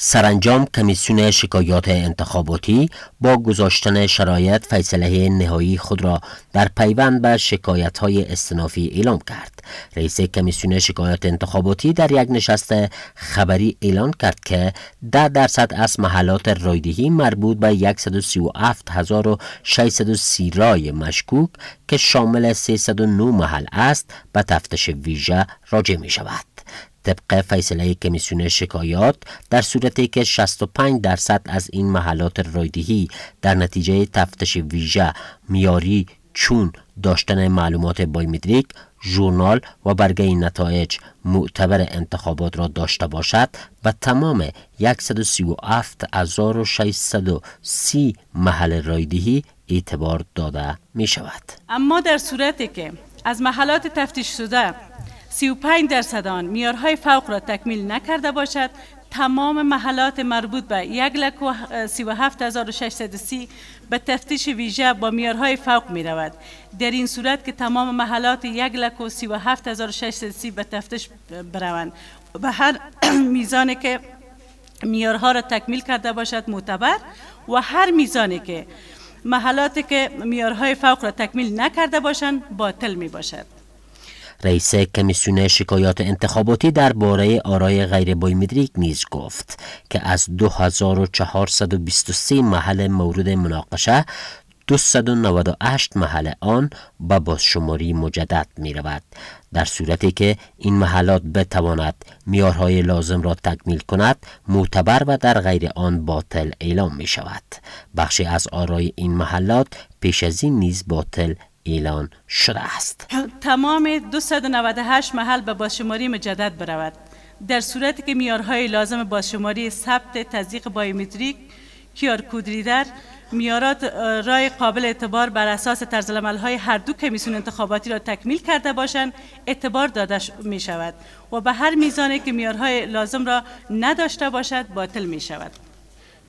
سرانجام کمیسیون شکایات انتخاباتی با گذاشتن شرایط فیصله نهایی خود را در پیوند به شکایت های استنافی اعلام کرد رئیس کمیسیون شکایات انتخاباتی در یک نشست خبری اعلام کرد که 10 درصد از محلات رایدهی مربوط به 137630 رای مشکوک که شامل 309 محل است به تفتش ویژه راجع می شود طبق فیصله کمیسیون شکایات در صورتی که 65 درصد از این محلات رایدهی در نتیجه تفتش ویژه میاری چون داشتن معلومات بایومتریک ژورنال و برگه نتایج معتبر انتخابات را داشته باشد و تمام 137630 محل رایدهی اعتبار داده می شود اما در صورتی که از محلات تفتیش شده 35 درصد آن میارهای فوق را تکمیل نکرده باشد تمام محلات مربوط به 1.37.630 به تفتیش ویژه با میارهای فوق می رود. در این صورت که تمام محلات 1.37.630 به تفتیش بروند به هر میزانی که میارها را تکمیل کرده باشد معتبر و هر میزانی که محلاتی که میارهای فوق را تکمیل نکرده باشند باطل می باشد. رئیس کمیسیون شکایات انتخاباتی درباره آرای غیر بایومتریک نیز گفت که از 2423 محل مورد مناقشه 298 محل آن با بازشماری مجدد می رود در صورتی که این محلات بتواند میارهای لازم را تکمیل کند معتبر و در غیر آن باطل اعلام می شود بخشی از آرای این محلات پیش از این نیز باطل اعلان شده است تمام 298 محل به بازشماری مجدد برود در صورتی که میارهای لازم بازشماری ثبت تزدیق بایومتریک کیار کودریدر میارات رای قابل اعتبار بر اساس طرز های هر دو کمیسیون انتخاباتی را تکمیل کرده باشند اعتبار داده می شود و به هر میزانی که میارهای لازم را نداشته باشد باطل می شود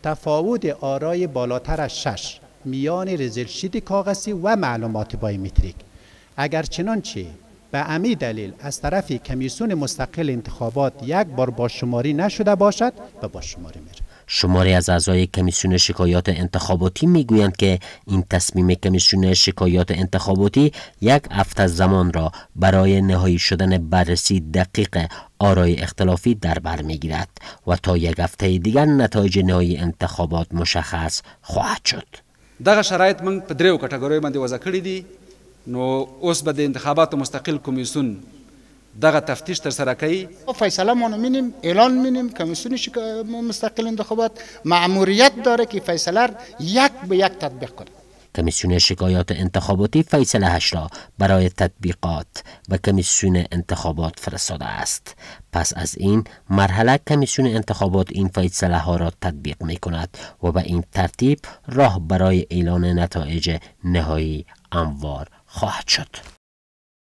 تفاوت آرای بالاتر از شش میان رزلشید کاغذی و معلومات بایومتریک اگر چنانچه به امی دلیل از طرف کمیسیون مستقل انتخابات یک بار با شماری نشده باشد با شماری میره شماری از اعضای کمیسیون شکایات انتخاباتی میگویند که این تصمیم کمیسیون شکایات انتخاباتی یک هفته زمان را برای نهایی شدن بررسی دقیق آرای اختلافی در بر میگیرد و تا یک هفته دیگر نتایج نهایی انتخابات مشخص خواهد شد دغه شرایط موږ په دریو کټګوریو باندې وضع کړي دي نو اوس به د انتخاباتو مستقل کمیسون دغه تفتیش تر سره کوي فیصله ما نمینیم اعلان مینیم کمیسیون مستقل انتخابات معموریت داره که فیصله یک به یک تطبیق کنه کمیسیون شکایات انتخاباتی هش را برای تطبیقات به کمیسیون انتخابات فرستاده است پس از این مرحله کمیسیون انتخابات این فیصله ها را تطبیق می کند و به این ترتیب راه برای اعلان نتایج نهایی انوار خواهد شد